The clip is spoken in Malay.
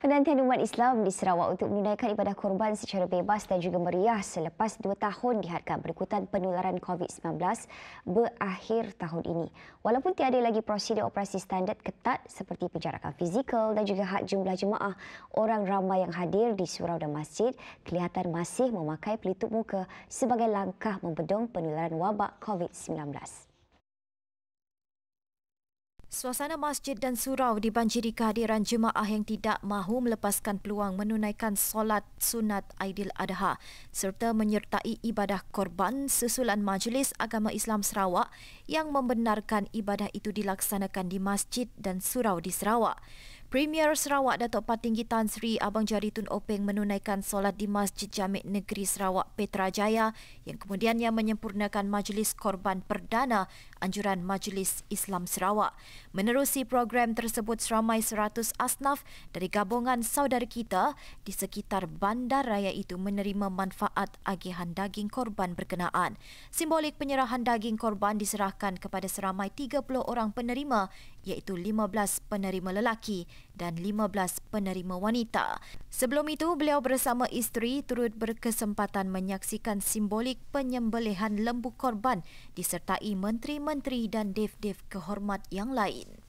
Penantian umat Islam di Sarawak untuk menunaikan ibadah korban secara bebas dan juga meriah selepas dua tahun diharapkan berikutan penularan COVID-19 berakhir tahun ini. Walaupun tiada lagi prosedur operasi standard ketat seperti penjarakan fizikal dan juga had jumlah jemaah, orang ramai yang hadir di surau dan masjid kelihatan masih memakai pelitup muka sebagai langkah membedong penularan wabak COVID-19. Suasana masjid dan surau dibanjiri kehadiran jemaah yang tidak mahu melepaskan peluang menunaikan solat sunat Aidil Adha serta menyertai ibadah korban susulan Majlis Agama Islam Sarawak yang membenarkan ibadah itu dilaksanakan di masjid dan surau di Sarawak. Premier Sarawak Datuk Patinggi Tan Sri Abang Jari Tun Openg menunaikan solat di Masjid Jamik Negeri Sarawak Petra Jaya yang kemudiannya menyempurnakan Majlis Korban Perdana Anjuran Majlis Islam Sarawak. Menerusi program tersebut seramai 100 asnaf dari gabungan saudara kita di sekitar bandar raya itu menerima manfaat agihan daging korban berkenaan. Simbolik penyerahan daging korban diserahkan kepada seramai 30 orang penerima iaitu 15 penerima lelaki dan 15 penerima wanita. Sebelum itu, beliau bersama isteri turut berkesempatan menyaksikan simbolik penyembelihan lembu korban disertai menteri-menteri dan dev-dev kehormat yang lain.